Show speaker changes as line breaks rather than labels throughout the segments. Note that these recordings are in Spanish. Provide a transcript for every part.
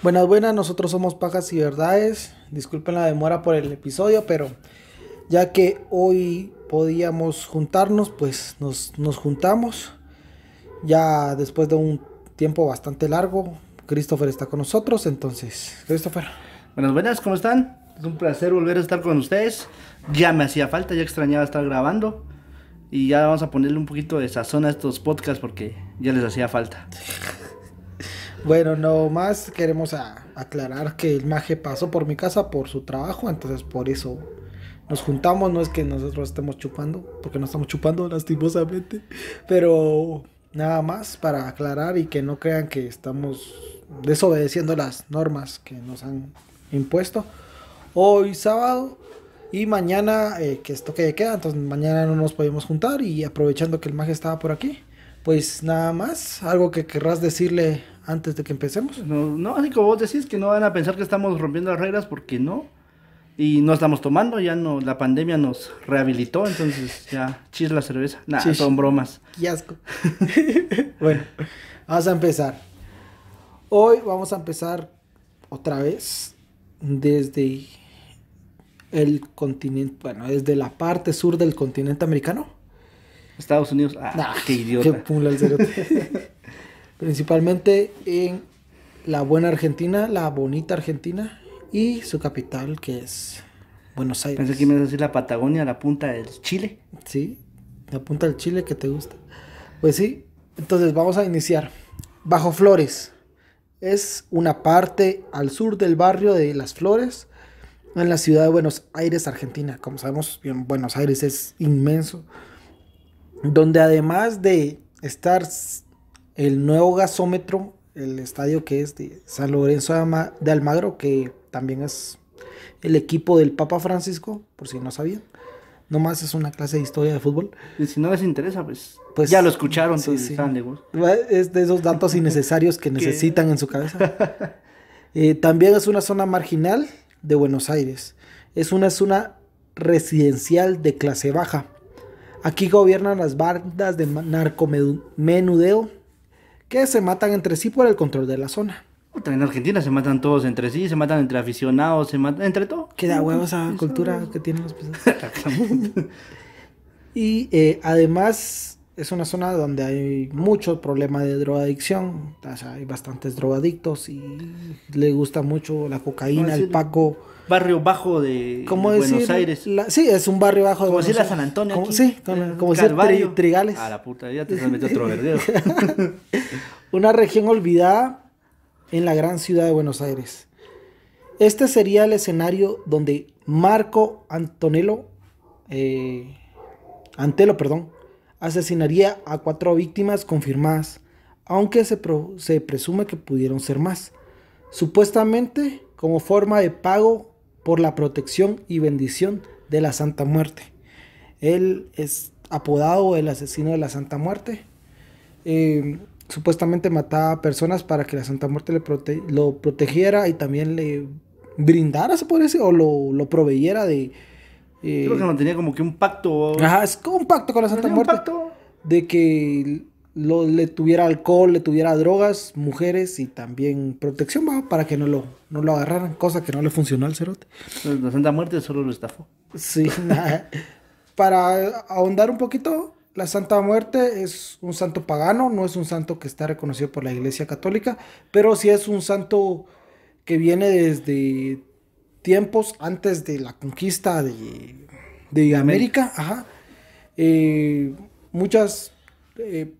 Buenas, buenas, nosotros somos Pajas y Verdades. Disculpen la demora por el episodio, pero ya que hoy podíamos juntarnos, pues nos, juntamos. Ya después de un tiempo bastante largo, Christopher está con nosotros, entonces, Christopher.
Buenas, buenas, ¿cómo están? Es un placer volver a estar con ustedes. Ya me hacía falta, ya extrañaba estar grabando. Y ya vamos a ponerle un poquito de sazón a estos podcasts porque ya les hacía falta.
Bueno, no más queremos aclarar que el maje pasó por mi casa por su trabajo, entonces por eso nos juntamos, no es que nosotros estemos chupando, porque no estamos chupando lastimosamente, pero nada más para aclarar y que no crean que estamos desobedeciendo las normas que nos han impuesto. Hoy sábado y mañana eh, que esto que queda, entonces mañana no nos podemos juntar y aprovechando que el maje estaba por aquí, pues nada más, algo que querrás decirle antes de que empecemos. No,
no, así como vos decís, que no van a pensar que estamos rompiendo las reglas porque no. Y no estamos tomando, ya no, la pandemia nos rehabilitó, entonces ya, chis la cerveza. Nada, son bromas.
Qué asco. bueno, vamos a empezar. Hoy vamos a empezar otra vez desde el continente, bueno, desde la parte sur del continente americano Estados Unidos, ah, qué idiota. Principalmente en la buena Argentina, la bonita Argentina y su capital que es Buenos Aires. Pensé que ibas a decir la Patagonia, la punta del Chile. Sí, la punta del Chile que te gusta. Pues sí, entonces vamos a iniciar. Bajo Flores es una parte al sur del barrio de Las Flores, en la ciudad de Buenos Aires, Argentina. Como sabemos, Buenos Aires es inmenso donde además de estar el nuevo gasómetro, el estadio que es de San Lorenzo de Almagro, que también es el equipo del Papa Francisco, por si no sabían. Nomás es una clase de historia de fútbol. Y si no les interesa, pues, pues ya lo escucharon. Es de esos datos innecesarios que necesitan en su cabeza. Eh, también es una zona marginal de Buenos Aires. Es una zona residencial de clase baja Aquí gobiernan las bandas de narcomenudeo que se matan entre sí por el control de la zona.
En Argentina se matan todos entre sí, se matan entre aficionados, se matan entre todo. Qué da huevo esa cultura
que tienen los pesados. y eh, además es una zona donde hay mucho problema de drogadicción, hay bastantes drogadictos y le gusta mucho la cocaína, el paco.
Barrio bajo de, Buenos Aires.
sí, es un barrio bajo de Buenos Aires. Como decir la San Antonio. decir Trigales. A
la puta, ya te otro verdeo.
una región olvidada en la gran ciudad de Buenos Aires. Este sería el escenario donde Marco Antonello, eh, Antelo, perdón, asesinaría a cuatro víctimas confirmadas, aunque se, se presume que pudieron ser más, supuestamente como forma de pago por la protección y bendición de la Santa Muerte. Él es apodado el asesino de la Santa Muerte. Eh, supuestamente mataba a personas para que la Santa Muerte le lo protegiera y también le brindara, se puede decir, o lo proveyera de, Creo eh, que mantenía como que un pacto. Ajá, es como un pacto con la Santa Muerte. Un pacto? De que le tuviera alcohol, le tuviera drogas, mujeres y también protección para que no lo, no lo agarraran, cosa que no le funcionó al cerote. La Santa Muerte solo lo estafó. Sí, Para ahondar un poquito, la Santa Muerte es un santo pagano, no es un santo que está reconocido por la Iglesia Católica, pero sí es un santo que viene desde tiempos antes de la conquista de, América, eh, muchas eh,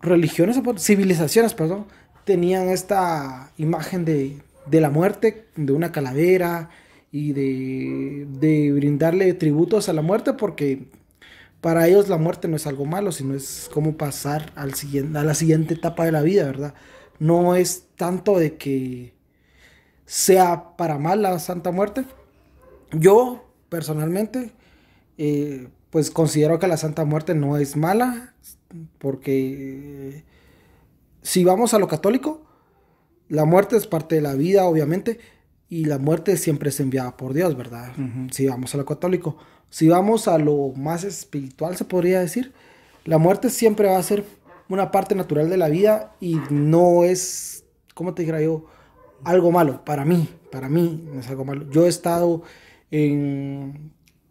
religiones, civilizaciones, perdón, tenían esta imagen de, la muerte, de una calavera y de, de, brindarle tributos a la muerte porque para ellos la muerte no es algo malo, sino es como pasar al siguiente, a la siguiente etapa de la vida, ¿verdad? No es tanto de que sea para mal la Santa Muerte. Yo, personalmente, eh, pues considero que la Santa Muerte no es mala, porque eh, si vamos a lo católico, la muerte es parte de la vida, obviamente, y la muerte siempre es enviada por Dios, ¿verdad? Si vamos a lo católico. Si vamos a lo más espiritual, se podría decir, la muerte siempre va a ser una parte natural de la vida y no es, ¿cómo te dijera yo? algo malo, para mí, para mí es algo malo. Yo he estado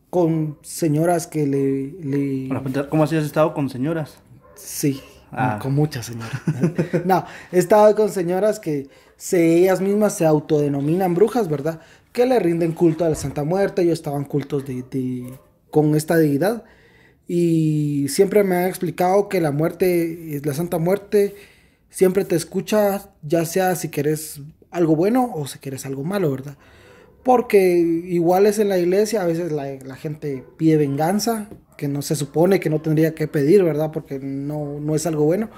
con señoras que le...
¿Cómo así has estado con señoras?
Sí, ah. con muchas señoras. no, he estado con señoras que ellas mismas se autodenominan brujas, ¿verdad? Que le rinden culto a la Santa Muerte, Yo estaban cultos de, de con esta deidad. Y siempre me han explicado que la muerte, la Santa Muerte, siempre te escucha, ya sea si quieres algo bueno o si quieres algo malo, ¿verdad? Porque igual es en la iglesia, a veces la, gente pide venganza, que no se supone que no tendría que pedir, ¿verdad? Porque no, no es algo bueno.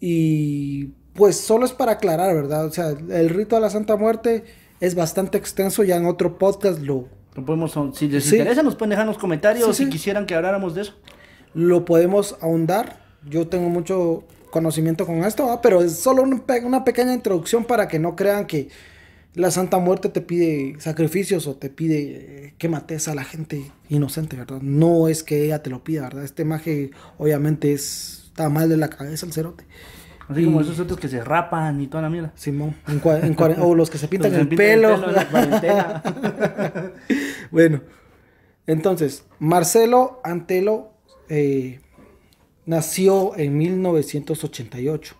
Y pues solo es para aclarar, ¿verdad? O sea, el rito de la Santa Muerte es bastante extenso, ya en otro podcast lo... lo podemos, si les interesa,
nos pueden dejar en los comentarios si quisieran que habláramos de eso.
Lo podemos ahondar. Yo tengo mucho conocimiento con esto, pero es solo una pequeña introducción para que no crean que la Santa Muerte te pide sacrificios o te pide eh, que mates a la gente inocente, ¿verdad? No es que ella te lo pida, ¿verdad? Este maje obviamente es, está mal de la cabeza el cerote. Así como esos otros que se rapan y toda la mierda. Simón, o los que se pintan, el, pelo. bueno, entonces, Marcelo Antelo... Eh, Nació en 1988.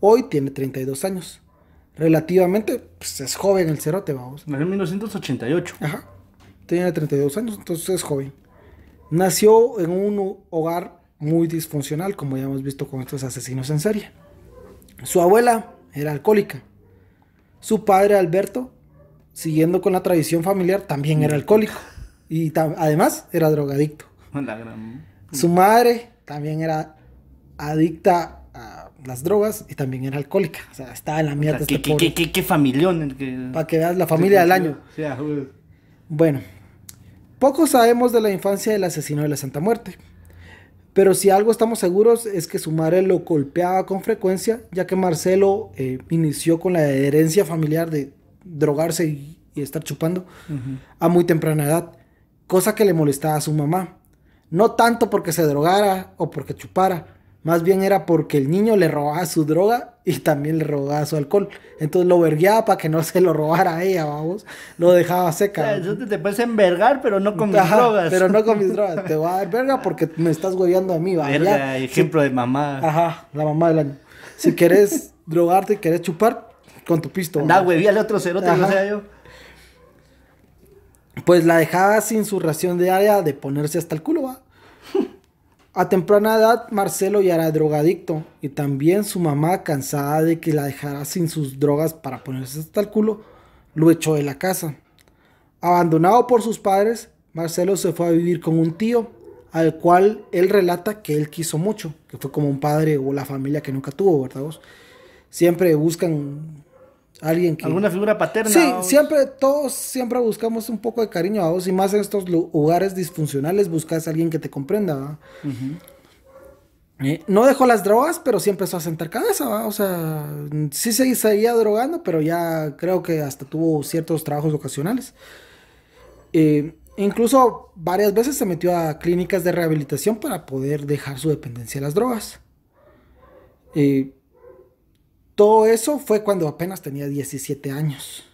Hoy tiene 32 años. Relativamente, pues es joven el cerote, vamos. Nació en 1988. Ajá. Tiene 32 años, entonces es joven. Nació en un hogar muy disfuncional, como ya hemos visto con estos asesinos en serie. Su abuela era alcohólica. Su padre, Alberto, siguiendo con la tradición familiar, también era alcohólico. Y además era drogadicto. Su madre también era adicta a las drogas y también era alcohólica. O sea, estaba en la mierda. este qué,
Qué, familión. Para
que veas la familia del año. Ah, bueno, poco sabemos de la infancia del asesino de la Santa Muerte. Pero si algo estamos seguros es que su madre lo golpeaba con frecuencia, ya que Marcelo eh, inició con la adherencia familiar de drogarse y, estar chupando a muy temprana edad, cosa que le molestaba a su mamá. No tanto porque se drogara o porque chupara, más bien era porque el niño le robaba su droga y también le robaba su alcohol. Entonces lo vergueaba para que no se lo robara a ella, vamos. Lo dejaba seca. te, puedes envergar, pero no con mis drogas. Pero no con mis drogas. Te voy a dar verga porque me estás hueveando a mí, va. ejemplo
de mamá. Ajá,
la mamá del año. Si quieres drogarte y quieres chupar, con tu pisto. Anda, huevíale otro te lo sea yo pues la dejaba sin su ración diaria de ponerse hasta el culo. ¿va? A temprana edad, Marcelo ya era drogadicto y también su mamá, cansada de que la dejara sin sus drogas para ponerse hasta el culo, lo echó de la casa. Abandonado por sus padres, Marcelo se fue a vivir con un tío, al cual él relata que él quiso mucho, que fue como un padre o la familia que nunca tuvo, ¿verdad? Siempre buscan alguien que... Alguna figura paterna. Sí, siempre, todos siempre buscamos un poco de cariño a vos y más en estos lugares disfuncionales buscas a alguien que te comprenda. Eh, no dejó las drogas, pero sí empezó a sentar cabeza, o sea, sí se seguía drogando, pero ya creo que hasta tuvo ciertos trabajos ocasionales. Eh, incluso varias veces se metió a clínicas de rehabilitación para poder dejar su dependencia de las drogas. Eh, todo eso fue cuando apenas tenía 17 años.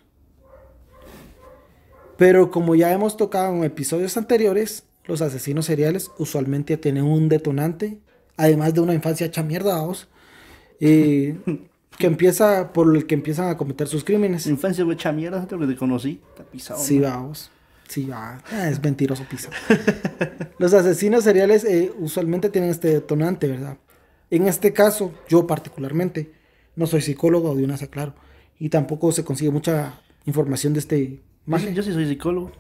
Pero como ya hemos tocado en episodios anteriores, los asesinos seriales usualmente tienen un detonante, además de una infancia hecha mierda, que empieza por el que empiezan a cometer sus crímenes. Infancia hecha mierda, que te conocí, Sí, vamos. Sí, va. Eh, es mentiroso pisa. los asesinos seriales eh, usualmente tienen este detonante, ¿verdad? En este caso, yo particularmente, no soy psicólogo, de una claro. Y tampoco se consigue mucha información de este más Yo sí soy psicólogo,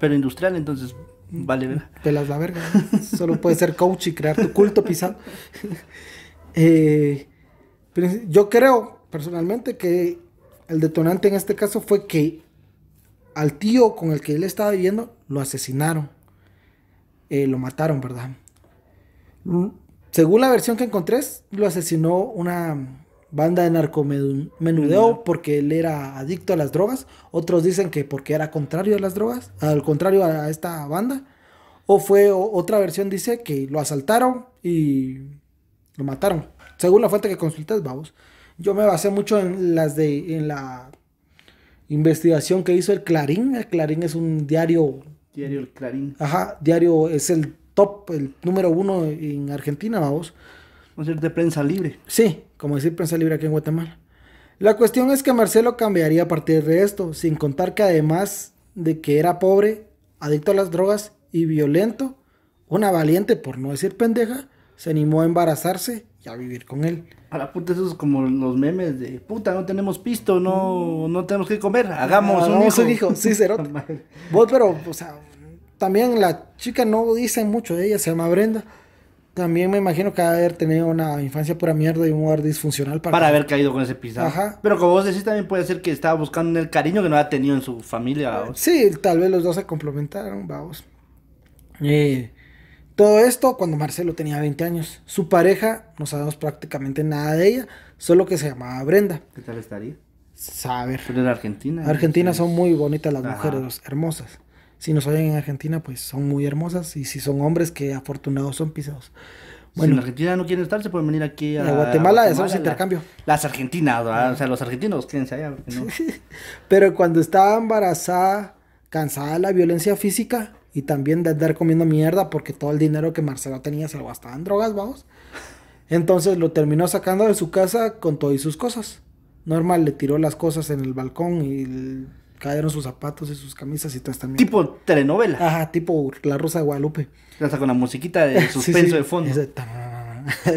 pero industrial, entonces mm, vale ver. Pelas la verga. Solo puedes ser coach y crear tu culto pisado. Eh, yo creo, personalmente, que el detonante en este caso fue que al tío con el que él estaba viviendo lo asesinaron. Eh, lo mataron, ¿verdad? Mm, según la versión que encontré, lo asesinó una banda de narcomenudeo porque él era adicto a las drogas. Otros dicen que porque era contrario a las drogas, al contrario a esta banda. O fue otra versión dice que lo asaltaron y lo mataron. Según la fuente que consultas, vamos. Yo me basé mucho en las de en la investigación que hizo el Clarín. El Clarín es un diario. Diario el Clarín. Ajá, diario es el top, el número uno en Argentina, vamos. a ser de prensa libre. Sí, como decir prensa libre aquí en Guatemala. La cuestión es que Marcelo cambiaría a partir de esto, sin contar que además de que era pobre, adicto a las drogas y violento, una valiente, por no decir pendeja, se animó a embarazarse y a vivir con él. A la puta, eso es como los memes de puta, no tenemos pisto,
no, mm. no tenemos que comer, hagamos, ah, un, hijo. un, hijo. Sí,
Vos, pero, o sea, también la chica no dice mucho de ella, se llama Brenda. También me imagino que haber tenido una infancia pura mierda y un hogar disfuncional para, para haber
caído con ese pisado.
Pero como vos decís, también
puede ser que estaba buscando el cariño que no había tenido en su familia.
Sí, tal vez los dos se complementaron, vamos. Eh, todo esto cuando Marcelo tenía 20 años. Su pareja, no sabemos prácticamente nada de ella, solo que se llamaba Brenda.
¿Qué tal estaría? Saber. Pero era Argentina. Argentina
son muy bonitas las mujeres, hermosas si nos oyen en Argentina, pues son muy hermosas. Y si son hombres, que afortunados son pisados. Bueno, si en Argentina no quieren estar, se pueden venir aquí a, a Guatemala, hacemos intercambio.
las argentinas, o sea, los argentinos quédense allá.
Pero cuando estaba embarazada, cansada de la violencia física y también de andar comiendo mierda porque todo el dinero que Marcelo tenía se lo gastaba en drogas, vamos. Entonces lo terminó sacando de su casa con todo y sus cosas. Normal, le tiró las cosas en el balcón y cayeron sus zapatos y sus camisas y todas también. Tipo telenovela. Ajá, tipo La Rosa de Guadalupe.
Hasta con la musiquita de suspenso de
fondo.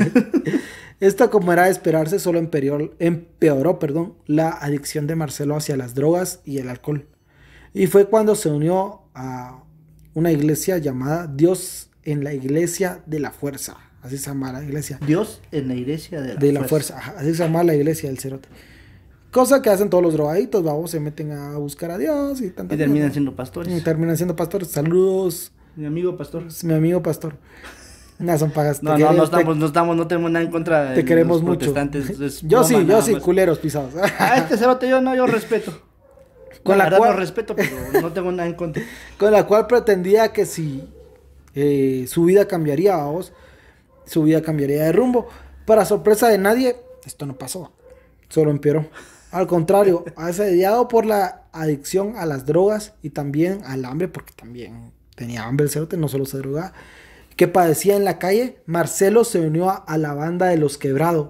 Esta, como era de esperarse, solo empeoró, perdón, la adicción de Marcelo hacia las drogas y el alcohol. Y fue cuando se unió a una iglesia llamada Dios en la Iglesia de la Fuerza. Así se llama la iglesia. Dios en la Iglesia de la Fuerza. De la Fuerza, así se llama la iglesia del Cerote. Cosa que hacen todos los drogaditos, vamos, se meten a buscar a Dios y tanto. Y terminan siendo pastores. Y terminan siendo pastores. Saludos. Mi amigo pastor. Mi amigo pastor. No son pagas. No, no, estamos,
no estamos, no tenemos nada en contra de Te queremos los mucho. yo sí, yo sí, culeros pisados. Ah, este a este cerote yo no, yo respeto. Con la, cual... respeto, pero
no tengo nada en contra. Con la cual pretendía que si eh, su vida cambiaría, vamos, su vida cambiaría de rumbo. Para sorpresa de nadie, esto no pasó. Solo empeoró. Al contrario, asediado por la adicción a las drogas y también al hambre, porque también tenía hambre el cerote, no solo se drogaba, que padecía en la calle, Marcelo se unió a la banda de los quebrados,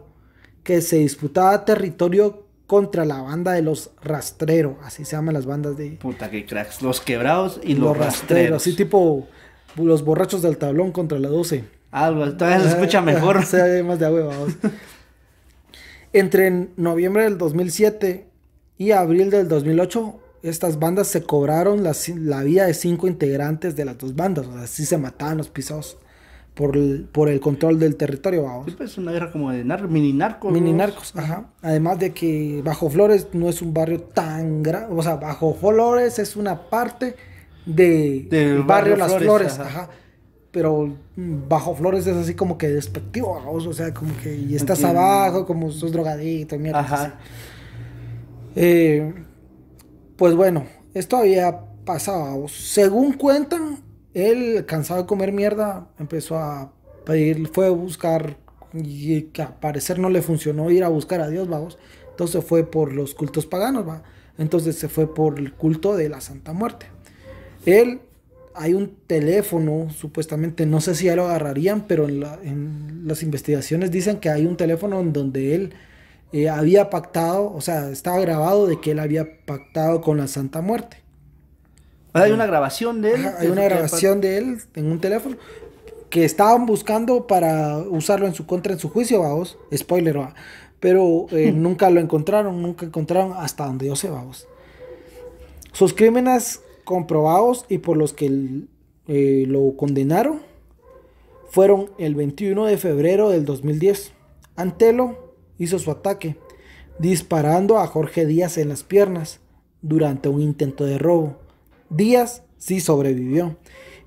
que se disputaba territorio contra la banda de los rastreros, así se llaman las bandas de...
Puta que cracks, los quebrados y los, rastreros.
Así tipo los borrachos del tablón contra la 12.
Ah, todavía se escucha ah, mejor.
se más de entre noviembre del 2007 y abril del 2008, estas bandas se cobraron la, vida de cinco integrantes de las dos bandas. O sea, sí se mataban los pisados por el, control del territorio. Pues, es una guerra como de mini narcos. Mini narcos, ajá. Además de que Bajo Flores no es un barrio tan grande. O sea, Bajo Flores es una parte del barrio, Las Flores, Ajá pero mm, bajo flores es así como que despectivo, vos... o sea, como que y estás abajo, como sos drogadito, mierda. Ajá. Eh, pues bueno, esto había pasado. Según cuentan, él, cansado de comer mierda, empezó a pedir, fue a buscar, y que a parecer no le funcionó ir a buscar a Dios, vamos. Entonces fue por los cultos paganos, va. Entonces se fue por el culto de la Santa Muerte. Él hay un teléfono, supuestamente, no sé si ya lo agarrarían, pero en, las investigaciones dicen que hay un teléfono en donde él eh, había pactado, o sea, estaba grabado de que él había pactado con la Santa Muerte.
Hay una grabación de él. hay una grabación
de él en un teléfono que estaban buscando para usarlo en su contra en su juicio, vamos. Spoiler, Pero eh, hmm. nunca lo encontraron, nunca encontraron hasta donde yo sé, vamos. Sus crímenes comprobados y por los que eh, lo condenaron fueron el 21 de febrero del 2010. Antelo hizo su ataque, disparando a Jorge Díaz en las piernas durante un intento de robo. Díaz sí sobrevivió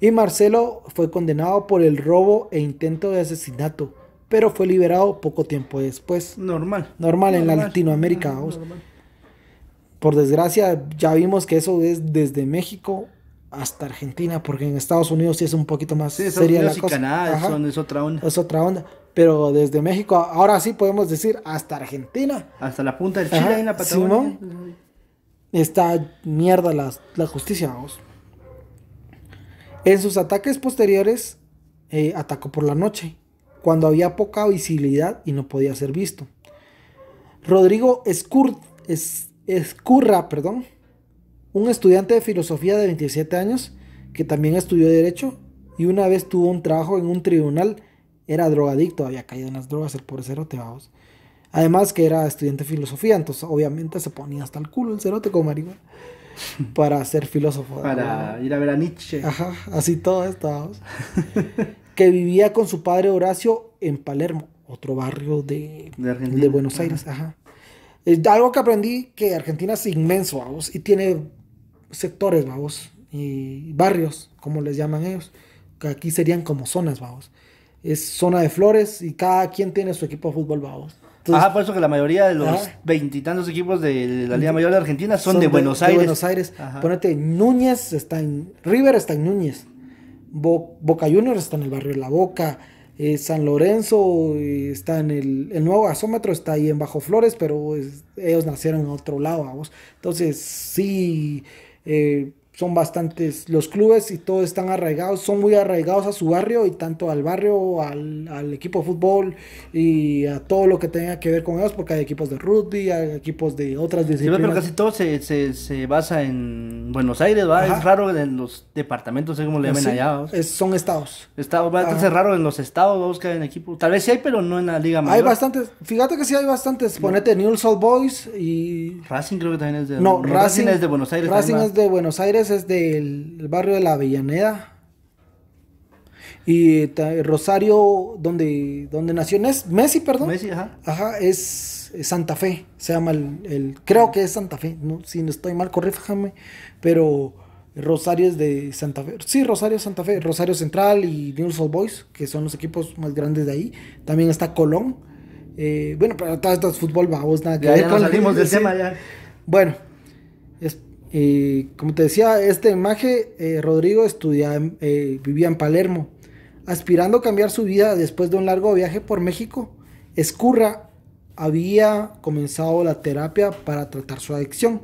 y Marcelo fue condenado por el robo e intento de asesinato, pero fue liberado poco tiempo después. Normal. Normal, en la Latinoamérica por desgracia, ya vimos que eso es desde México hasta Argentina, porque en Estados Unidos sí es un poquito más sí, Canadá es otra onda. Es otra onda. Pero desde México, ahora sí podemos decir hasta Argentina.
Hasta la punta del Chile en la Patagonia.
está mierda la, justicia, vamos. En sus ataques posteriores, eh, atacó por la noche, cuando había poca visibilidad y no podía ser visto. Rodrigo Scurt, es, Escurra, perdón, un estudiante de filosofía de 27 años que también estudió derecho y una vez tuvo un trabajo en un tribunal, era drogadicto, había caído en las drogas, el pobre cerote, vamos. Además que era estudiante de filosofía, entonces obviamente se ponía hasta el culo el cerote como marihuana para ser filósofo. Para
ir a ver a Nietzsche. Ajá,
así todo esto, que vivía con su padre Horacio en Palermo, otro barrio de, de Buenos Aires, ajá algo que aprendí que Argentina es inmenso, vamos, y tiene sectores, vamos, y barrios, como les llaman ellos, que aquí serían como zonas, vamos. Es zona de flores y cada quien tiene su equipo de fútbol, vamos.
Ajá, por eso que la mayoría de los veintitantos equipos de la Liga Mayor de Argentina son, de, Buenos Aires. Buenos Aires.
Ponete, Núñez está en. River está en Núñez. Boca Juniors está en el barrio de La Boca. San Lorenzo eh, está en el, nuevo gasómetro, está ahí en Bajo Flores, pero ellos nacieron en otro lado, vamos. Entonces, sí, eh, son bastantes los clubes y todos están arraigados, son muy arraigados a su barrio y tanto al barrio, al, equipo de fútbol y a todo lo que tenga que ver con ellos, porque hay equipos de rugby, hay equipos de otras disciplinas. pero casi
todo se, se, basa en Buenos Aires, ¿va? es raro en los departamentos, como le llaman allá.
son estados.
Estados, va a raro en los estados, vamos que en equipo. Tal vez sí hay, pero no en la liga mayor. Hay
bastantes, fíjate que sí hay bastantes, ponete New South Boys y... Racing creo que también es de... No, Racing, es de Buenos Aires. Racing es de Buenos Aires es del barrio de la Avellaneda. Y Rosario, donde, donde nació Messi, perdón. Messi, ajá. es Santa Fe, se llama el, creo que es Santa Fe, ¿no? si no estoy mal, corríjame, pero Rosario es de Santa Fe, sí, Rosario Santa Fe, Rosario Central y News South Boys, que son los equipos más grandes de ahí, también está Colón, eh, bueno, pero todo esto es fútbol, vamos, nada ya, del tema Bueno, y como te decía, este imagen, eh, Rodrigo, eh, vivía en Palermo. Aspirando a cambiar su vida después de un largo viaje por México, Escurra había comenzado la terapia para tratar su adicción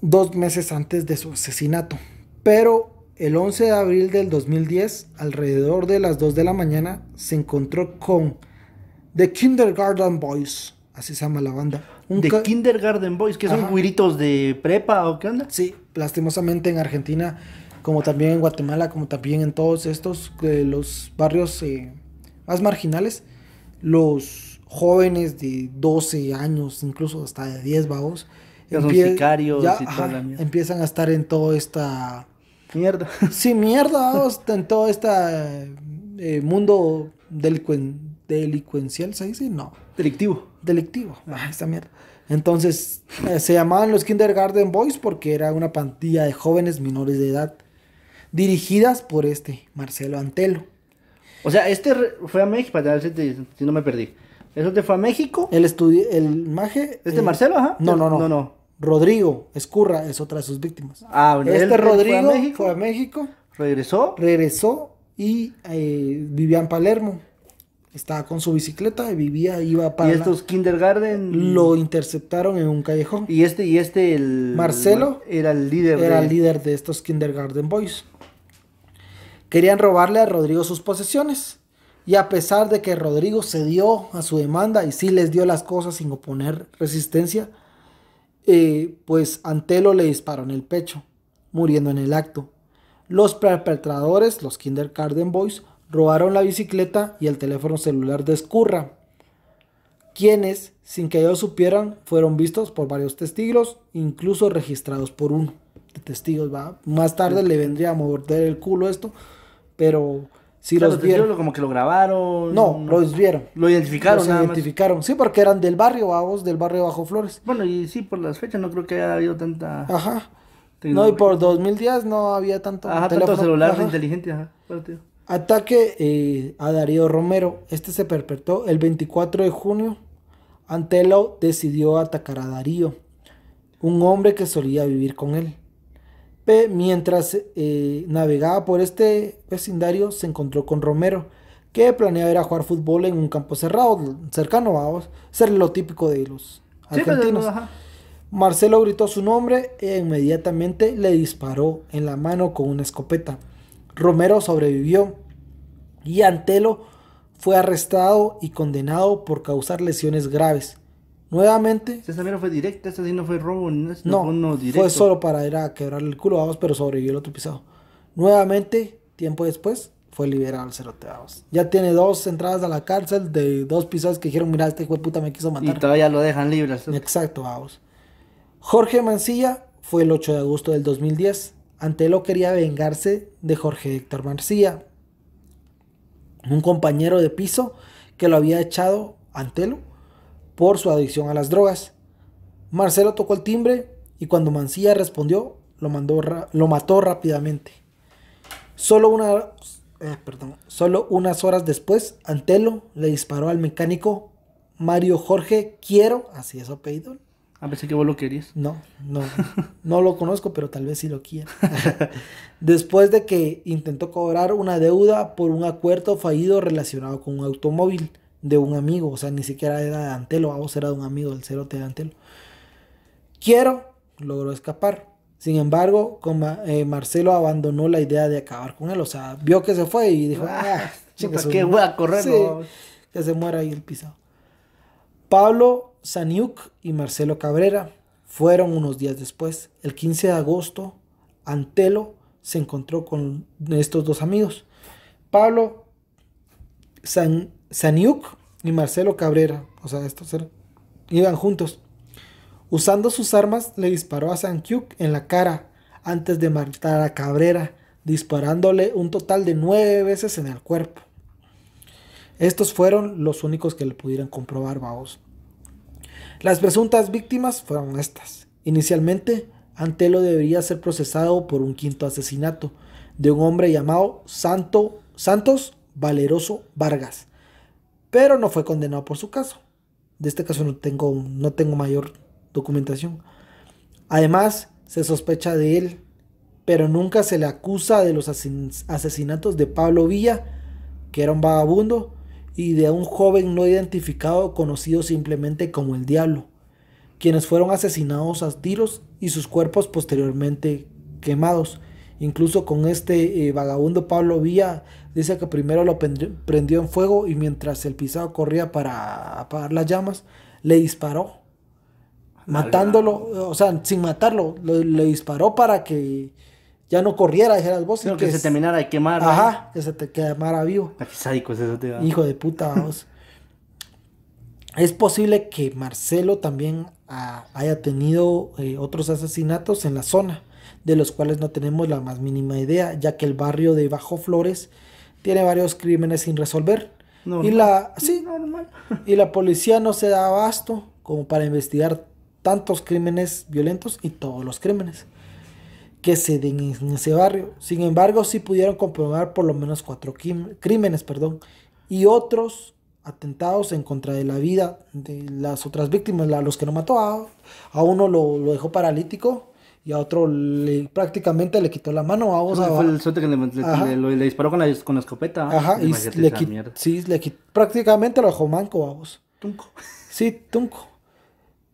dos meses antes de su asesinato. Pero el 11 de abril del 2010, alrededor de las 2 de la mañana, se encontró con The Kindergarten Boys, Así se llama la banda. Un de Kindergarten Boys, que son güiritos de prepa o qué onda. Sí, lastimosamente en Argentina, como también en Guatemala, como también en todos estos, eh, los barrios eh, más marginales, los jóvenes de 12 años, incluso hasta de 10 vagos, empie ya, y tal empiezan a estar en toda esta... Mierda. Sí, mierda, en todo este eh, mundo del delincuencial, ¿se dice? No. Delictivo. Delictivo. Ah, esta mierda. Entonces, eh, se llamaban los Kindergarten Boys porque era una pantilla de jóvenes menores de edad, dirigidas por este Marcelo Antelo. O sea, este fue a
México, para ver si, no me perdí. ¿Eso este te fue a México? El estudio, el maje. ¿Este eh, Marcelo,
ajá? No, no, no. no, Rodrigo Escurra es otra de sus víctimas. Ah, bueno, este Rodrigo fue a, México, fue México. Regresó. Regresó y eh, vivía en Palermo. Estaba con su bicicleta y vivía, iba para. ¿Y estos kindergarten? Lo interceptaron en un callejón. ¿Y este, y este, el. Marcelo. Era el líder. Era de... el líder de estos kindergarten boys. Querían robarle a Rodrigo sus posesiones. Y a pesar de que Rodrigo cedió a su demanda y sí les dio las cosas sin oponer resistencia, eh, pues Antelo le disparó en el pecho, muriendo en el acto. Los perpetradores, los Kindergarten Boys, robaron la bicicleta y el teléfono celular de Escurra, quienes, sin que ellos supieran, fueron vistos por varios testigos, incluso registrados por uno de testigos. ¿va? Más tarde le vendría a morder el culo esto, pero si los vieron. Como que lo grabaron. No, los vieron. Lo identificaron. identificaron. Sí, porque eran del barrio, vamos, del barrio Bajo Flores. Bueno, y sí, por las fechas no creo que haya habido tanta. Ajá. No, y por 2010 no había tanto. Ajá, tanto celular inteligente, ajá. Ataque eh, a Darío Romero. Este se perpetró el 24 de junio. Antelo decidió atacar a Darío, un hombre que solía vivir con él. mientras eh, navegaba por este vecindario, se encontró con Romero, que planeaba ir a jugar fútbol en un campo cerrado, cercano a ser lo típico de los pues, argentinos. Marcelo gritó su nombre e inmediatamente le disparó en la mano con una escopeta. Romero sobrevivió y Antelo fue arrestado y condenado por causar lesiones graves. Nuevamente. Esa también fue
directa, esa sí no fue robo, no, no, no fue solo
para ir a quebrarle el culo, a vamos, pero sobrevivió el otro pisado. Nuevamente, tiempo después, fue liberado el cerote, Ya tiene dos entradas a la cárcel de dos pisados que dijeron, mira, este hijo puta me quiso matar. Y todavía lo dejan libre. Exacto, vamos. Jorge Mancilla fue el 8 de agosto del 2010 Antelo quería vengarse de Jorge Héctor Marcía, un compañero de piso que lo había echado Antelo por su adicción a las drogas. Marcelo tocó el timbre y cuando mancía respondió, lo, mandó lo mató rápidamente. Solo, una, eh, unas horas después, Antelo le disparó al mecánico Mario Jorge Quiero, así es su a pensé que vos lo querías. No, no. No lo conozco, pero tal vez sí lo quiera. Después de que intentó cobrar una deuda por un acuerdo fallido relacionado con un automóvil de un amigo. O sea, ni siquiera era de Antelo, a vos era de un amigo del cerote de Antelo. Quiero, logró escapar. Sin embargo, eh, Marcelo abandonó la idea de acabar con él. O sea, vio que se fue y dijo, ah, chica, que voy a correr. que se muera ahí el pisado. Pablo Saniuk y Marcelo Cabrera fueron unos días después. El 15 de agosto, Antelo se encontró con estos dos amigos. Pablo San, Saniuk y Marcelo Cabrera, o sea, estos eran, iban juntos. Usando sus armas, le disparó a Saniuk en la cara antes de matar a Cabrera, disparándole un total de nueve veces en el cuerpo. Estos fueron los únicos que le pudieron comprobar, baos. Las presuntas víctimas fueron estas. Inicialmente, Antelo debería ser procesado por un quinto asesinato de un hombre llamado Santo, Santos Valeroso Vargas, pero no fue condenado por su caso. De este caso no tengo, no tengo mayor documentación. Además, se sospecha de él, pero nunca se le acusa de los asesinatos de Pablo Villa, que era un vagabundo, y de un joven no identificado conocido simplemente como el diablo, quienes fueron asesinados a tiros y sus cuerpos posteriormente quemados. Incluso con este eh, vagabundo Pablo Villa dice que primero lo prendió en fuego y mientras el pisado corría para apagar las llamas, le disparó. Matándolo, o sea, sin matarlo, le disparó para que ya no corriera, las que, se terminara de quemar. Ajá, que se te quemara vivo. Hijo de puta, es posible que Marcelo también ah, haya tenido eh, otros asesinatos en la zona, de los cuales no tenemos la más mínima idea, ya que el barrio de Bajo Flores tiene varios crímenes sin resolver.
Y la sí,
Y la policía no se da abasto como para investigar tantos crímenes violentos y todos los crímenes que se den en ese barrio. Sin embargo, sí pudieron comprobar por lo menos cuatro crímenes perdón, y otros atentados en contra de la vida de las otras víctimas, a los que no mató. A, uno lo, dejó paralítico y a otro prácticamente le quitó la mano. a a, fue el
suerte que le, disparó con la, escopeta. Ajá, y le,
sí, le quitó. prácticamente lo dejó manco, vos. Tunco. Sí, Tunco.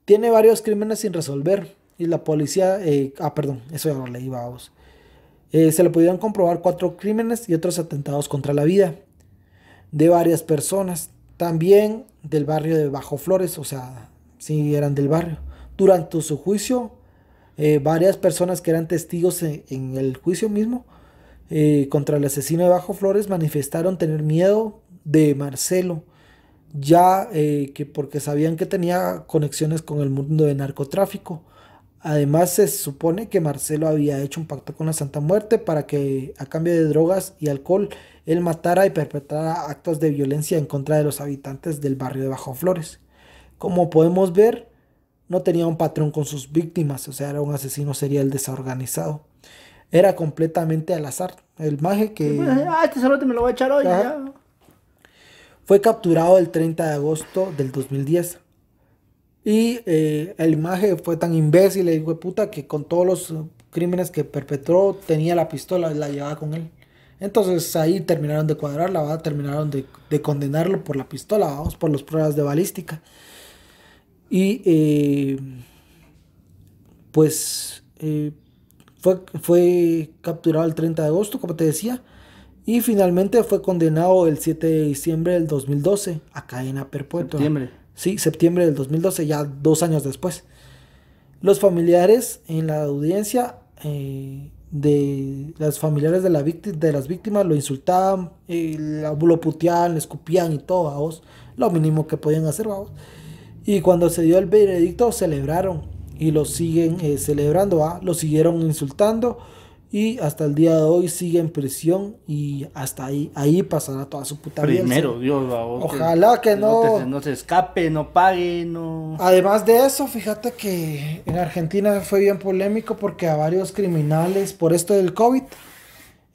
Tiene varios crímenes sin resolver y la policía, eh, ah, perdón, eso ya lo leí, vamos. Eh, se le pudieron comprobar cuatro crímenes y otros atentados contra la vida de varias personas, también del barrio de Bajo Flores, o sea, sí eran del barrio. Durante su juicio, eh, varias personas que eran testigos en, el juicio mismo eh, contra el asesino de Bajo Flores manifestaron tener miedo de Marcelo, ya eh, que porque sabían que tenía conexiones con el mundo de narcotráfico. Además, se supone que Marcelo había hecho un pacto con la Santa Muerte para que, a cambio de drogas y alcohol, él matara y perpetrara actos de violencia en contra de los habitantes del barrio de Bajo Flores. Como podemos ver, no tenía un patrón con sus víctimas, o sea, era un asesino serial desorganizado. Era completamente al azar. El maje que. Fue capturado el 30 de agosto del 2010 y eh, el imagen fue tan imbécil, hijo dijo puta, que con todos los crímenes que perpetró tenía la pistola y la llevaba con él. Entonces ahí terminaron de cuadrarla, ¿va? terminaron de, condenarlo por la pistola, vamos, por los pruebas de balística. Y eh, pues eh, fue, fue capturado el 30 de agosto, como te decía, y finalmente fue condenado el 7 de diciembre del 2012 a cadena perpetua. Sí, septiembre del 2012, ya dos años después. Los familiares en la audiencia eh, de las familiares de, la de las víctimas lo insultaban, eh, lo puteaban, le escupían y todo, Lo mínimo que podían hacer, Y cuando se dio el veredicto, celebraron y lo siguen eh, celebrando, ¿va? lo siguieron insultando y hasta el día de hoy sigue en prisión y hasta ahí ahí pasará toda su puta vida. Primero,
Dios, ojalá que, no, no, se escape, no pague, no. Además
de eso, fíjate que en Argentina fue bien polémico porque a varios criminales por esto del COVID,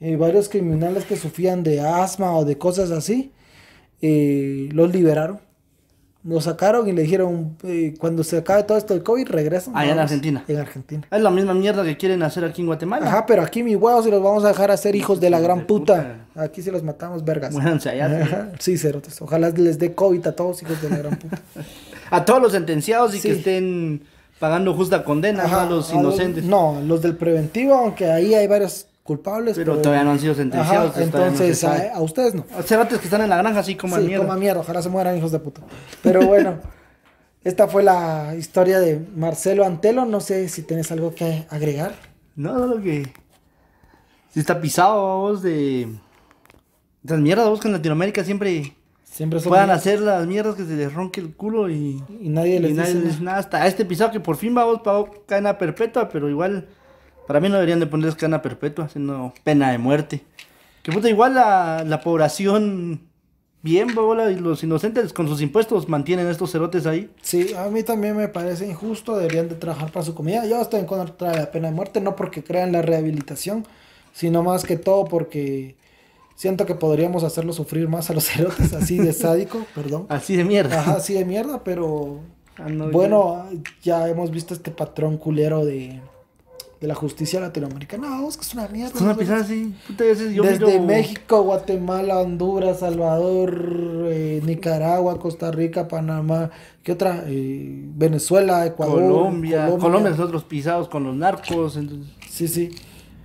eh, varios criminales que sufrían de asma o de cosas así, eh, los liberaron nos sacaron y le dijeron, eh, cuando se acabe todo esto del COVID, regresan. Allá ah, en Argentina. En
Argentina. Es la misma mierda que quieren hacer aquí en
Guatemala. Ajá, pero aquí mi huevo, si los vamos a dejar hacer hijos de la gran puta. Aquí se los matamos, vergas. allá. Sí, cerotes. Ojalá les dé COVID a todos, hijos de la gran puta. a todos los
sentenciados y que estén pagando justa condena, a los inocentes.
no, los del preventivo, aunque ahí hay varios culpables. Pero, todavía
no han sido sentenciados. entonces, a,
ustedes no. Cervantes que están en la granja, así como sí, mierda. mierda, ojalá se mueran hijos de puta. Pero bueno, esta fue la historia de Marcelo Antelo. No sé si tienes algo que agregar. No, lo que. Si
está pisado, vos de. Las mierdas, vos que en Latinoamérica siempre. Siempre son puedan hacer las mierdas que se les ronque el culo y, y nadie les dice nada. Hasta este pisado que por fin vamos para cadena perpetua, pero igual para mí no deberían de ponerles cadena perpetua, sino pena de muerte. Que puta, igual la, población bien, bola, y los inocentes con sus impuestos mantienen estos cerotes ahí.
Sí, a mí también me parece injusto, deberían de trabajar para su comida. Yo estoy en contra de la pena de muerte, no porque crean la rehabilitación, sino más que todo porque siento que podríamos hacerlo sufrir más a los cerotes así de sádico, perdón. Así de mierda. Ajá, así de mierda, pero ah, bueno, ya hemos visto este patrón culero de de la justicia latinoamericana. No, es que es una mierda. Es una sí. Desde México, Guatemala, Honduras, Salvador, eh, Nicaragua, Costa Rica, Panamá. ¿Qué otra? Eh, Venezuela, Ecuador. Colombia.
Colombia. Colombia, nosotros pisados con los narcos. Sí, sí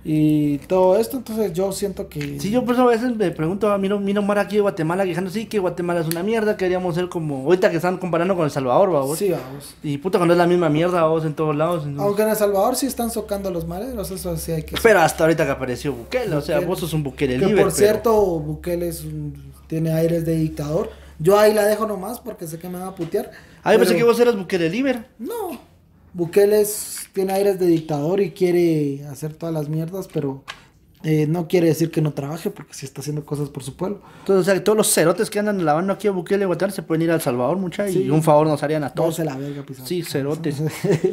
y todo esto, entonces yo siento que... Sí, yo por eso a veces me pregunto, miro, ah, miro mar aquí de Guatemala quejando, sí, que Guatemala es una mierda, queríamos ser como, ahorita que están comparando con El Salvador, vos. Sí, vos. Y puta, cuando es la misma mierda, vos, en todos lados. Aunque
en El Salvador sí están socando los mares, eso sí hay que...
Pero hasta ahorita que apareció Bukele, o sea, vos sos un Bukele que por cierto,
Bukele es tiene aires de dictador. Yo ahí la dejo nomás porque sé que me va a putear. Ah, yo pensé que vos eras Bukele libre. No. Bukele tiene aires de dictador y quiere hacer todas las mierdas, pero eh, no quiere decir que no trabaje porque sí está haciendo cosas por su pueblo.
Entonces, o sea, todos los cerotes que
andan lavando aquí a
Bukele Guatemala se pueden ir al Salvador, mucha, y un
favor nos harían a todos. la verga, pues, Sí, cerotes.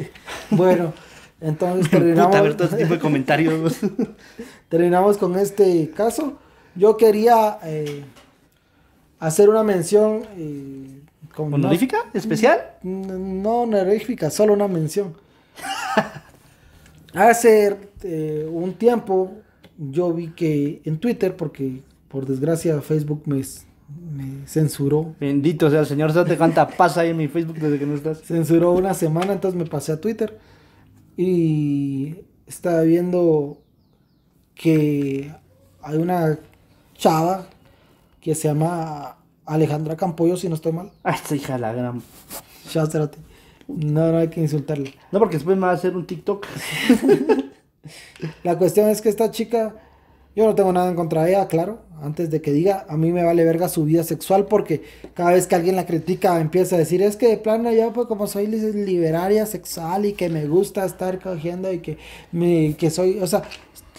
bueno, entonces terminamos. comentarios. terminamos con este caso. Yo quería eh, hacer una mención. Eh, con ¿Especial? Mm, no, honorífica, solo una mención. Hace eh, un tiempo yo vi que en Twitter, porque por desgracia Facebook me, censuró.
Bendito sea el Señor, ¿sabes cuánta pasa ahí en mi Facebook desde que no estás? Censuró una
semana, entonces me pasé a Twitter y estaba viendo que hay una chava que se llama Alejandra Campoyo, si no estoy mal. Ay, ah, esta hija de la gran. Ya, No, no hay que insultarle. No, porque después me va a hacer un TikTok. la cuestión es que esta chica, yo no tengo nada en contra de ella, claro. Antes de que diga, a mí me vale verga su vida sexual, porque cada vez que alguien la critica empieza a decir, es que de plano yo, pues como soy liberaria sexual y que me gusta estar cogiendo y que, me, que soy, o sea,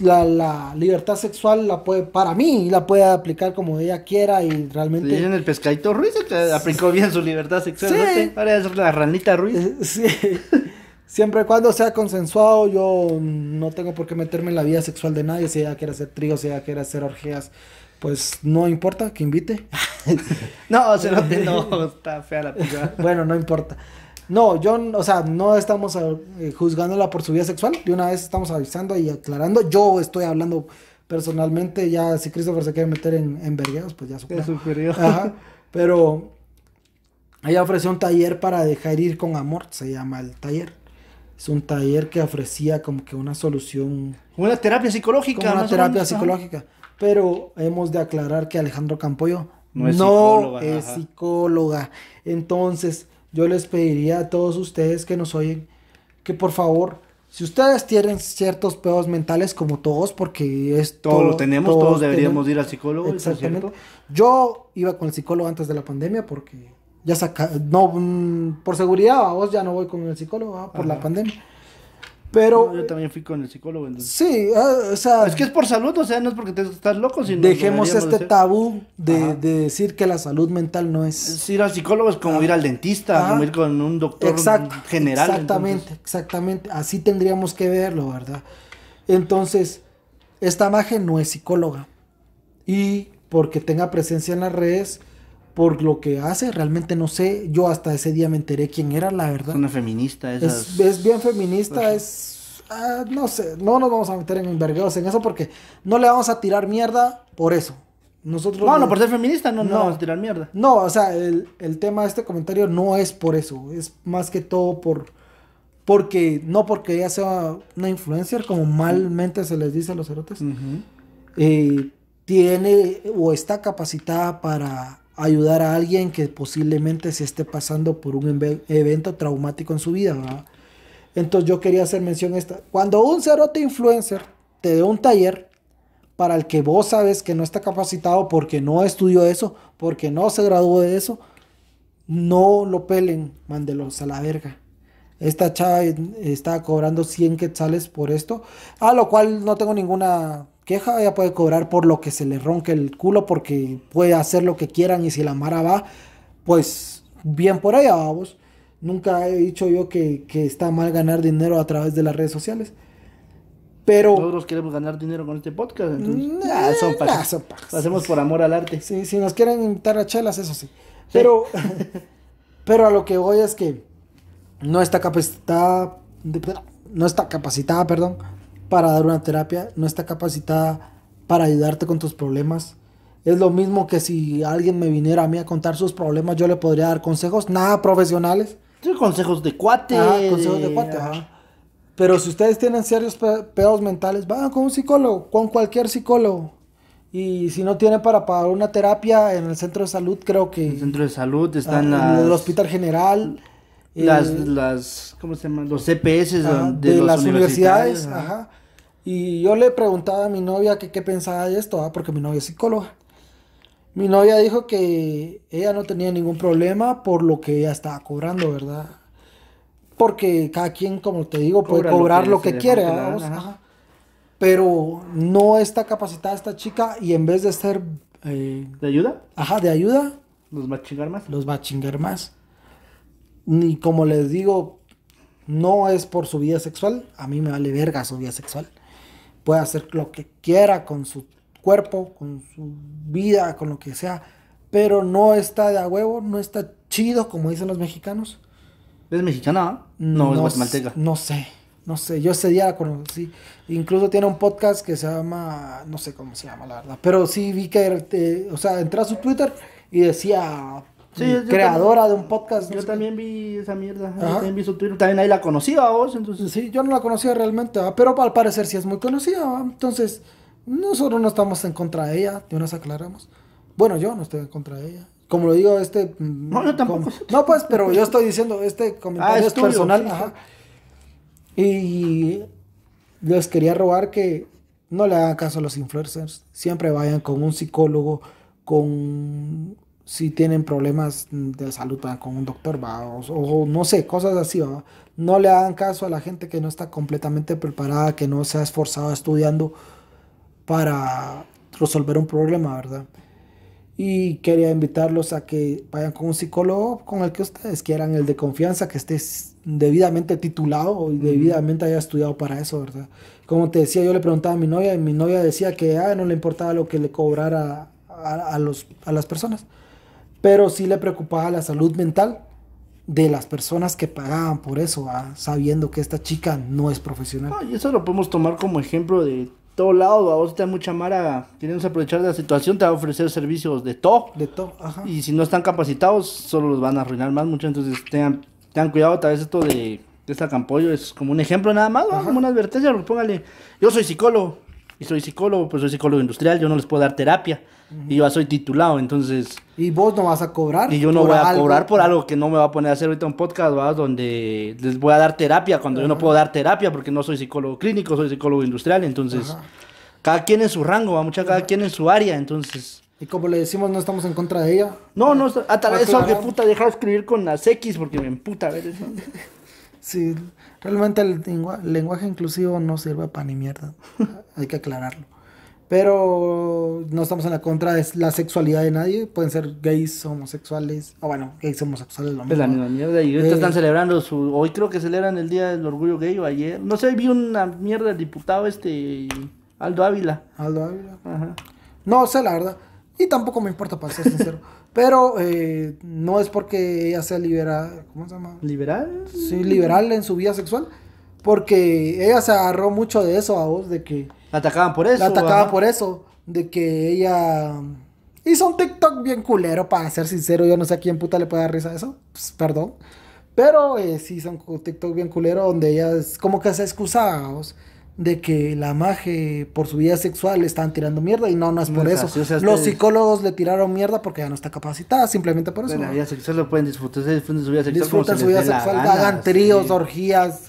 la, libertad sexual la puede, para mí, la puede aplicar como ella quiera y realmente... en
el pescadito Ruiz aplicó bien su libertad sexual, sí. Para la ranita Ruiz. Eh, sí.
Siempre y cuando sea consensuado, yo no tengo por qué meterme en la vida sexual de nadie. Si ella quiere hacer trigo si ella quiere hacer orgeas, pues no importa que invite. no, se lo no,
está fea la pija
bueno, no importa. No, yo, o sea, no estamos eh, juzgándola por su vida sexual. De una vez estamos avisando y aclarando. Yo estoy hablando personalmente, ya si Christopher se quiere meter en, en pues ya su superior. Pero ella ofreció un taller para dejar ir con amor, se llama el taller. Es un taller que ofrecía como que una solución.
Una terapia psicológica. una terapia psicológica.
Pero hemos de aclarar que Alejandro Campoyo no es, es psicóloga. Entonces, yo les pediría a todos ustedes que nos oyen que por favor, si ustedes tienen ciertos pedos mentales como todos, porque es todo, todos lo tenemos, todos, deberíamos ir al psicólogo. Exactamente. yo iba con el psicólogo antes de la pandemia porque ya saca, no, mm, por seguridad, vos ya no voy con el psicólogo por la pandemia.
Pero. yo también
fui con el psicólogo. Entonces. Sí, ah, o sea. Es que es por salud, o
sea, no es porque estás loco, sino. Dejemos este
tabú de, decir que la salud mental no es. si
ir al psicólogo es como ah. ir al dentista, ah. como ir con un doctor general. Exactamente,
exactamente. Así tendríamos que verlo, ¿verdad? Entonces, esta imagen no es psicóloga. Y porque tenga presencia en las redes, por lo que hace, realmente no sé, yo hasta ese día me enteré quién era, la verdad. Es
una feminista,
esas... es, es bien feminista, es... Ah, no sé, no nos vamos a meter en envergueos en eso porque no le vamos a tirar mierda por eso. Nosotros no, no, por ser feminista no, no, vamos a tirar mierda. No, o sea, el, tema de este comentario no es por eso, es más que todo por porque no porque ella sea una influencer como malmente se les dice a los erotes. Eh, tiene o está capacitada para ayudar a alguien que posiblemente se esté pasando por un evento traumático en su vida. Entonces yo quería hacer mención a esta. Cuando un cerote influencer te dé un taller para el que vos sabes que no está capacitado porque no estudió eso, porque no se graduó de eso, no lo pelen, mándelos a la verga. Esta chava está cobrando 100 quetzales por esto, a lo cual no tengo ninguna queja, ella puede cobrar por lo que se le ronque el culo porque puede hacer lo que quieran y si la Mara va, pues bien por ahí vamos. Nunca he dicho yo que, está mal ganar dinero a través de las redes sociales.
Pero. Nosotros queremos ganar dinero con este podcast. Entonces,
mm, eh, nah, hacemos por amor al arte. Sí, si nos quieren invitar a chelas, eso sí. Pero, pero a lo que voy es que no está capacitada, no está capacitada, perdón, para dar una terapia, no está capacitada para ayudarte con tus problemas. Es lo mismo que si alguien me viniera a mí a contar sus problemas, yo le podría dar consejos, nada profesionales. consejos de cuate. consejos de cuate, ajá. Pero si ustedes tienen serios mentales, van con un psicólogo, con cualquier psicólogo. Y si no tienen para pagar una terapia en el centro de salud, creo que... El centro de salud están en ah, el hospital general. Las, eh,
las, ¿cómo se Los CPS de, de las universidades. Ajá.
Y yo le preguntaba a mi novia que qué pensaba de esto, ah, porque mi novia es psicóloga. Mi novia dijo que ella no tenía ningún problema por lo que ella estaba cobrando, ¿verdad? Porque cada quien, como te digo, puede cobrar lo que, quiere, ¿verdad? Pero no está capacitada esta chica y en vez de ser... Eh, ¿De ayuda? Ajá, de ayuda. ¿Los va a chingar más? Los va a chingar más. ni como les digo, no es por su vida sexual. A mí me vale verga su vida sexual puede hacer lo que quiera con su cuerpo, con su vida, con lo que sea, pero no está de a huevo, no está chido, como dicen los mexicanos. ¿Es mexicana? No, es guatemalteca. No sé, no sé, yo ese día la conocí, incluso tiene un podcast que se llama, no sé cómo se llama la verdad, pero sí vi que, eh, o sea, entré a su Twitter y decía creadora de un podcast. Yo también vi esa mierda. también ahí la conocía vos, entonces. Sí, yo no la conocía realmente, pero al parecer sí es muy conocida. Entonces, nosotros no estamos en contra de ella, ya nos aclaramos. Bueno, yo no estoy en contra de ella. Como lo digo, este. Mm, no, yo tampoco. no, pues, pero yo estoy diciendo, este comentario ah, es, personal. Y les quería robar que no le hagan caso a los influencers. Siempre vayan con un psicólogo, con si tienen problemas de salud van con un doctor, va, o, no sé, cosas así, no le hagan caso a la gente que no está completamente preparada, que no se ha esforzado estudiando para resolver un problema, ¿verdad? Y quería invitarlos a que vayan con un psicólogo con el que ustedes quieran, el de confianza, que esté debidamente titulado y debidamente haya estudiado para eso, ¿verdad? Como te decía, yo le preguntaba a mi novia y mi novia decía que ah, no le importaba lo que le cobrara a, a las personas pero sí le preocupaba la salud mental de las personas que pagaban por eso, ah, sabiendo que esta chica no es profesional.
Ah, y eso lo podemos tomar como ejemplo de todo lado, a vos da mucha mara, queriendo aprovechar de la situación, te va a ofrecer servicios de todo. De todo, ajá. Y si no están capacitados, solo los van a arruinar más mucho, entonces tengan, tengan cuidado, tal vez esto de, de esta campollo es como un ejemplo nada más, como una advertencia, pues, póngale, yo soy psicólogo, y soy psicólogo, pues soy psicólogo industrial, yo no les puedo dar terapia. Y yo soy titulado, entonces...
Y vos no vas a cobrar. Y yo no voy a cobrar
por algo que no me va a poner a hacer ahorita un podcast, ¿verdad? Donde les voy a dar terapia cuando yo no puedo dar terapia porque no soy psicólogo clínico, soy psicólogo industrial. Entonces, cada quien en su rango, va mucha, cada quien en su área, entonces...
Y como le decimos, no estamos en contra de ella. No, no, hasta ah, eso, de
puta, deja escribir con las X porque me emputa a ver
sí, Realmente el, lenguaje inclusivo no sirve para ni mierda, hay que aclararlo. Pero no estamos en la contra de la sexualidad de nadie. Pueden ser gays, homosexuales. O bueno, gays, homosexuales, lo mismo. Es la misma mierda. Y eh, están
celebrando su. Hoy creo que celebran el Día del Orgullo Gay o ayer. No sé, vi una mierda del diputado este. Aldo Ávila. Aldo
Ávila. Ajá. No sé, la verdad. Y tampoco me importa, para ser sincero. Pero eh, no es porque ella sea liberal. ¿Cómo se llama? ¿Liberal? Sí, liberal en su vida sexual. Porque ella se agarró mucho de eso a vos, de que. La atacaban por eso. La atacaban por eso. De que ella. Hizo un TikTok bien culero, para ser sincero. Yo no sé a quién puta le puede dar risa a eso. Pues, perdón. Pero eh, sí, son un TikTok bien culero, donde ella es como que se excusaba a vos de que la maje por su vida sexual le están tirando mierda y no, no es por eso. Los psicólogos le tiraron mierda porque ya no está capacitada, simplemente por eso. la
vida sexual lo pueden disfrutar, se su vida sexual. Disfruten su vida sexual, hagan tríos,
orgías.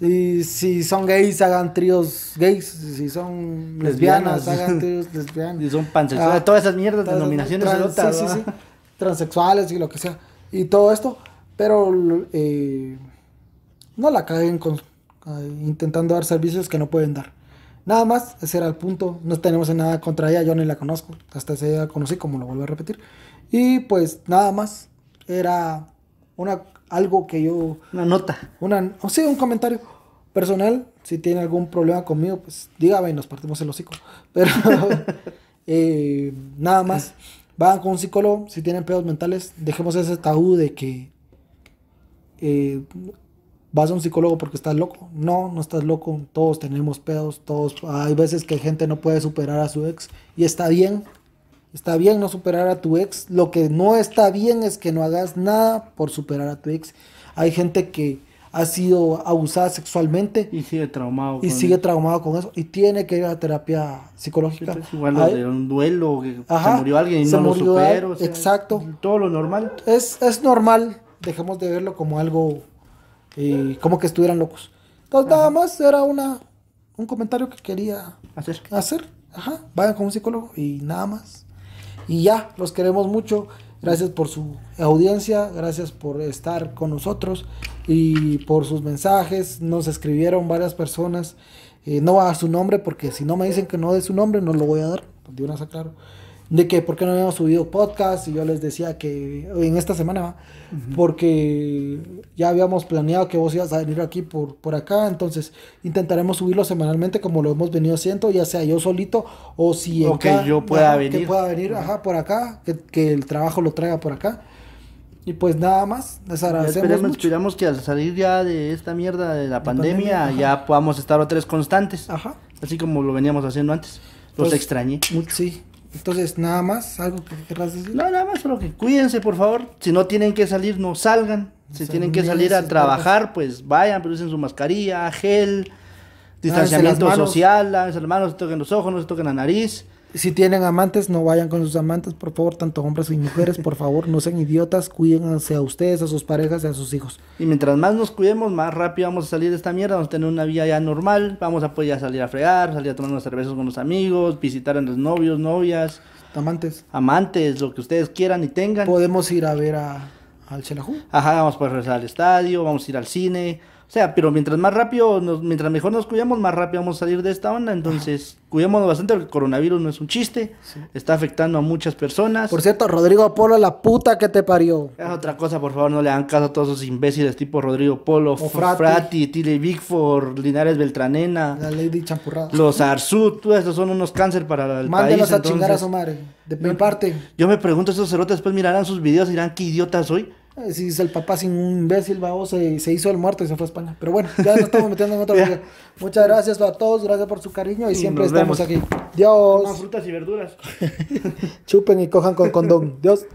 Y si son gays, hagan tríos gays. Si son lesbianas, hagan tríos lesbianas. Y son pansexuales, ah, todas esas mierdas, denominaciones trans, sí, sí, sí. Transexuales y lo que sea. Y todo esto. Pero eh, no la caguen con intentando dar servicios que no pueden dar. Nada más, ese era el punto. No tenemos nada contra ella, yo ni la conozco. Hasta ese la conocí, como lo vuelvo a repetir. Y pues nada más, era una, algo que yo... Una nota. Una, o sea, un comentario personal. Si tiene algún problema conmigo, pues dígame y nos partimos el hocico. Pero eh, nada más, vayan con un psicólogo. Si tienen pedos mentales, dejemos ese tabú de que... Eh, vas a un psicólogo porque estás loco. No, no estás loco. Todos tenemos pedos. Todos hay veces que gente no puede superar a su ex y está bien. Está bien no superar a tu ex. Lo que no está bien es que no hagas nada por superar a tu ex. Hay gente que ha sido abusada sexualmente y sigue traumado y sigue eso. traumado con eso y tiene que ir a terapia psicológica. Es igual de
un duelo se murió alguien y no lo superó.
exacto. Todo lo normal. Es es normal. Dejemos de verlo como algo y como que estuvieran locos. Entonces nada más era una, un comentario que quería hacer. hacer. Ajá, vayan con un psicólogo y nada más. Y ya, los queremos mucho. Gracias por su audiencia, gracias por estar con nosotros y por sus mensajes. Nos escribieron varias personas. Eh, no va a su nombre porque si no me dicen que no dé su nombre, no lo voy a dar. De una claro de que por qué no habíamos subido podcast y yo les decía que en esta semana, porque ya habíamos planeado que vos ibas a venir aquí por, por acá, entonces intentaremos subirlo semanalmente como lo hemos venido haciendo, ya sea yo solito o si o que yo pueda venir, que pueda venir ajá, por acá, que, el trabajo lo traiga por acá. Y pues nada más, les agradecemos.
esperamos que al salir ya de esta mierda de la pandemia, ya podamos estar otra vez constantes. Ajá. Así como lo veníamos haciendo antes. Los pues, extrañé mucho. Sí, entonces, nada más, algo que querrás decir. No, nada más, solo que cuídense, por favor. Si no tienen que salir, no salgan. Si tienen que salir a trabajar, pues vayan, pero usen su mascarilla, gel, distanciamiento
social, a las manos, no se toquen los ojos, no se toquen la nariz si tienen amantes, no vayan con sus amantes, por favor, tanto hombres y mujeres, por favor, no sean idiotas, cuídense a ustedes, a sus parejas y a sus hijos. Y mientras más
nos cuidemos, más rápido vamos a salir de esta mierda, vamos a tener una vida ya normal, vamos a poder salir a fregar, salir a tomar unas cervezas con los amigos, visitar a los novios, novias. Amantes. Amantes, lo que ustedes quieran y tengan. Podemos ir a ver a, al Chelajú. Ajá, vamos a poder regresar al estadio, vamos a ir al cine, o sea, pero mientras más rápido, mientras mejor nos cuidamos, más rápido vamos a salir de esta onda. Entonces, cuidémonos bastante porque el coronavirus no es un chiste. Está afectando a muchas personas. Por cierto, Rodrigo Apolo, la puta que te parió. Es ah, otra cosa, por favor, no le hagan caso a todos esos imbéciles tipo Rodrigo Polo, Frati, Tilly Bigford, Linares Beltranena.
La Lady Champurrada.
Los Arzú, todos estos son unos cáncer para el país. a chingar a su
madre, de mi parte. Yo me pregunto, esos cerotes después mirarán sus videos y dirán, qué idiota soy. Eh, si es el papá sin un imbécil, va, se, se, hizo el muerto y se fue a España. Pero bueno, ya nos estamos metiendo en otro video Muchas gracias a todos, gracias por su cariño y siempre estamos aquí. Dios. Más frutas y verduras. Chupen y cojan con condón. Dios.